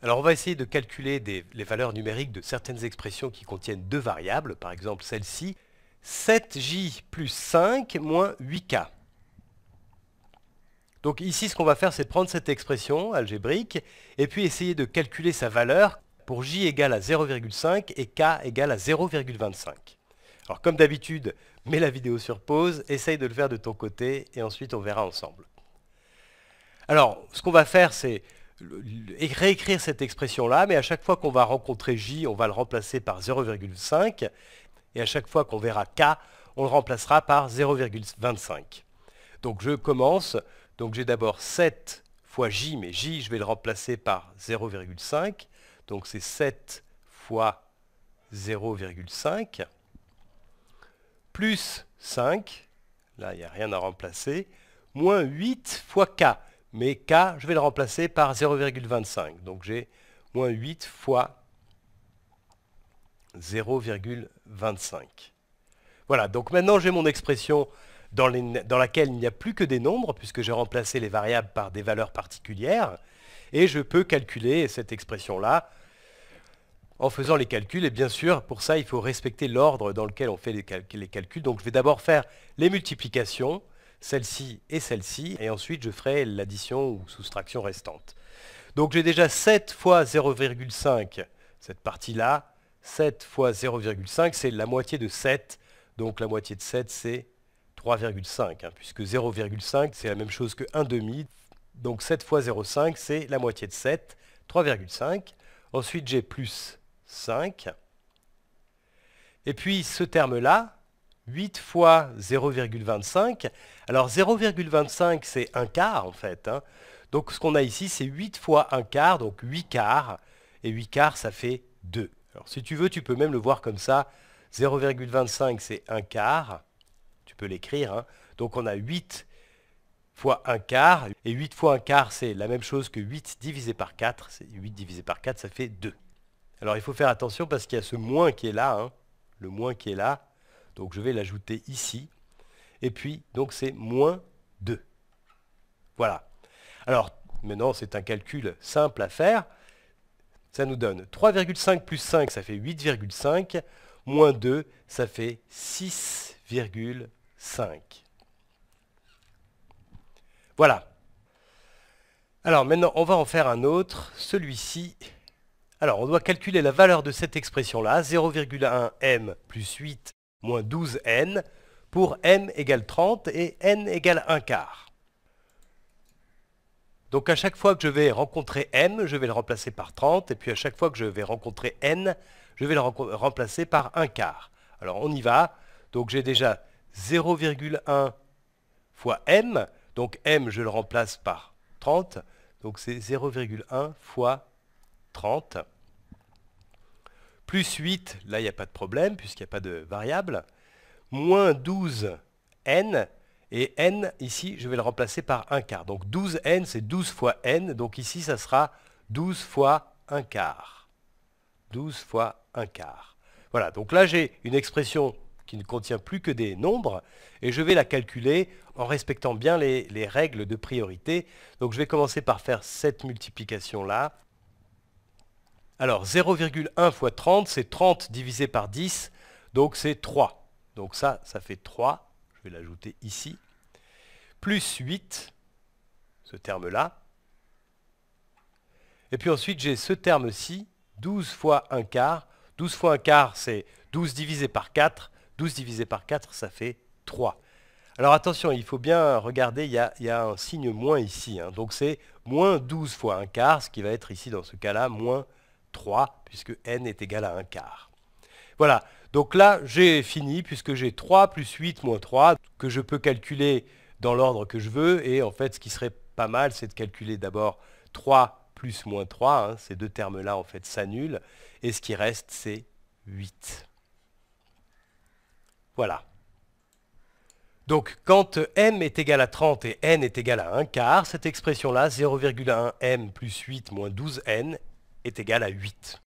Alors on va essayer de calculer les valeurs numériques de certaines expressions qui contiennent deux variables, par exemple celle-ci, 7j plus 5 moins 8k. Donc ici ce qu'on va faire c'est prendre cette expression algébrique et puis essayer de calculer sa valeur pour j égale à 0,5 et k égale à 0,25. Alors comme d'habitude, mets la vidéo sur pause, essaye de le faire de ton côté et ensuite on verra ensemble. Alors ce qu'on va faire c'est réécrire cette expression-là, mais à chaque fois qu'on va rencontrer J, on va le remplacer par 0,5, et à chaque fois qu'on verra K, on le remplacera par 0,25. Donc je commence, donc j'ai d'abord 7 fois J, mais J, je vais le remplacer par 0,5, donc c'est 7 fois 0,5, plus 5, là il n'y a rien à remplacer, moins 8 fois K mais K, je vais le remplacer par 0,25. Donc j'ai moins 8 fois 0,25. Voilà, donc maintenant j'ai mon expression dans, laquelle il n'y a plus que des nombres, puisque j'ai remplacé les variables par des valeurs particulières, et je peux calculer cette expression-là en faisant les calculs, et bien sûr, pour ça, il faut respecter l'ordre dans lequel on fait les calculs. Donc je vais d'abord faire les multiplications, celle-ci et celle-ci, et ensuite je ferai l'addition ou soustraction restante. Donc j'ai déjà 7 fois 0,5, cette partie-là, 7 fois 0,5, c'est la moitié de 7, donc la moitié de 7, c'est 3,5, hein, puisque 0,5, c'est la même chose que 1,5, donc 7 fois 0,5, c'est la moitié de 7, 3,5. Ensuite, j'ai plus 5. Et puis, ce terme-là, 8 fois 0,25. Alors 0,25, c'est un quart en fait. Hein. Donc ce qu'on a ici, c'est 8 fois un quart, donc 8 quarts. Et 8 quarts, ça fait 2. Alors si tu veux, tu peux même le voir comme ça. 0,25, c'est un quart. Tu peux l'écrire. Hein. Donc on a 8 fois 1 quart. Et 8 fois 1 quart, c'est la même chose que 8 divisé par 4. 8 divisé par 4, ça fait 2. Alors il faut faire attention parce qu'il y a ce moins qui est là. Hein. Le moins qui est là. Donc je vais l'ajouter ici. Et puis, donc c'est moins 2. Voilà. Alors, maintenant, c'est un calcul simple à faire. Ça nous donne 3,5 plus 5, ça fait 8,5. Moins 2, ça fait 6,5. Voilà. Alors maintenant, on va en faire un autre, celui-ci. Alors, on doit calculer la valeur de cette expression-là, 0,1m plus 8 moins 12n pour m égale 30 et n égale 1 quart. Donc à chaque fois que je vais rencontrer m, je vais le remplacer par 30, et puis à chaque fois que je vais rencontrer n, je vais le remplacer par 1 quart. Alors on y va, donc j'ai déjà 0,1 fois m, donc m je le remplace par 30, donc c'est 0,1 fois 30. Plus 8, là, il n'y a pas de problème, puisqu'il n'y a pas de variable. Moins 12, n. Et n, ici, je vais le remplacer par 1 quart. Donc 12n, c'est 12 fois n. Donc ici, ça sera 12 fois 1 quart. 12 fois 1 quart. Voilà, donc là, j'ai une expression qui ne contient plus que des nombres, et je vais la calculer en respectant bien les, les règles de priorité. Donc je vais commencer par faire cette multiplication-là, alors 0,1 fois 30, c'est 30 divisé par 10, donc c'est 3. Donc ça, ça fait 3, je vais l'ajouter ici, plus 8, ce terme-là. Et puis ensuite, j'ai ce terme-ci, 12 fois 1 quart. 12 fois 1 quart, c'est 12 divisé par 4. 12 divisé par 4, ça fait 3. Alors attention, il faut bien regarder, il y a, un signe moins ici. Hein. Donc c'est moins 12 fois 1 quart, ce qui va être ici dans ce cas-là, moins 3, puisque n est égal à 1 quart. Voilà, donc là j'ai fini, puisque j'ai 3 plus 8 moins 3, que je peux calculer dans l'ordre que je veux, et en fait ce qui serait pas mal, c'est de calculer d'abord 3 plus moins 3, hein. ces deux termes-là en fait s'annulent, et ce qui reste c'est 8. Voilà. Donc quand m est égal à 30 et n est égal à 1 quart, cette expression-là, 0,1m plus 8 moins 12n, est égal à 8.